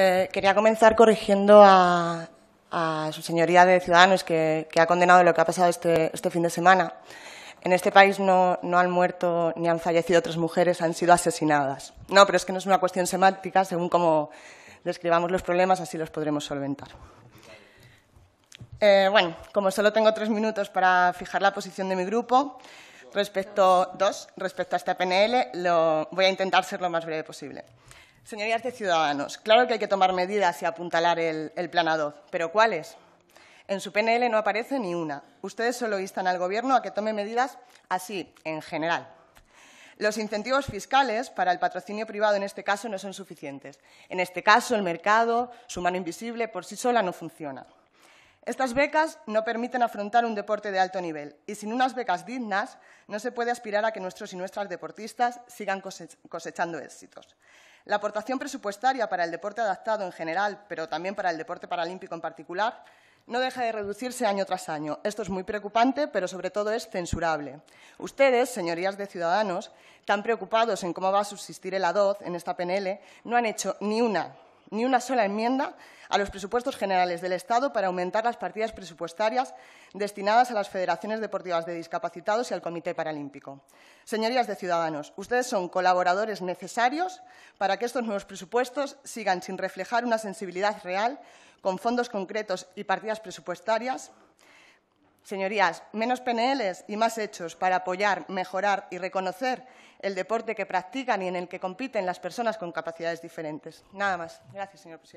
Eh, quería comenzar corrigiendo a, su señoría de Ciudadanos, que, ha condenado lo que ha pasado este, este fin de semana. En este país no, han muerto ni han fallecido otras mujeres, han sido asesinadas. No, pero es que no es una cuestión semántica. Según cómo describamos los problemas, así los podremos solventar. Eh, bueno, como solo tengo tres minutos para fijar la posición de mi grupo, respecto, dos, respecto a esta PNL, voy a intentar ser lo más breve posible. Señorías de Ciudadanos, claro que hay que tomar medidas y apuntalar el, plan a pero ¿cuáles? En su PNL no aparece ni una. Ustedes solo instan al Gobierno a que tome medidas así, en general. Los incentivos fiscales para el patrocinio privado en este caso no son suficientes. En este caso, el mercado, su mano invisible, por sí sola no funciona. Estas becas no permiten afrontar un deporte de alto nivel y sin unas becas dignas no se puede aspirar a que nuestros y nuestras deportistas sigan cosechando éxitos. La aportación presupuestaria para el deporte adaptado en general, pero también para el deporte paralímpico en particular, no deja de reducirse año tras año. Esto es muy preocupante, pero sobre todo es censurable. Ustedes, señorías de Ciudadanos, tan preocupados en cómo va a subsistir el ADOZ en esta PNL, no han hecho ni una ni una sola enmienda a los presupuestos generales del Estado para aumentar las partidas presupuestarias destinadas a las federaciones deportivas de discapacitados y al Comité Paralímpico. Señorías de Ciudadanos, ustedes son colaboradores necesarios para que estos nuevos presupuestos sigan sin reflejar una sensibilidad real con fondos concretos y partidas presupuestarias Señorías, menos PNLs y más hechos para apoyar, mejorar y reconocer el deporte que practican y en el que compiten las personas con capacidades diferentes. Nada más. Gracias, señor presidente.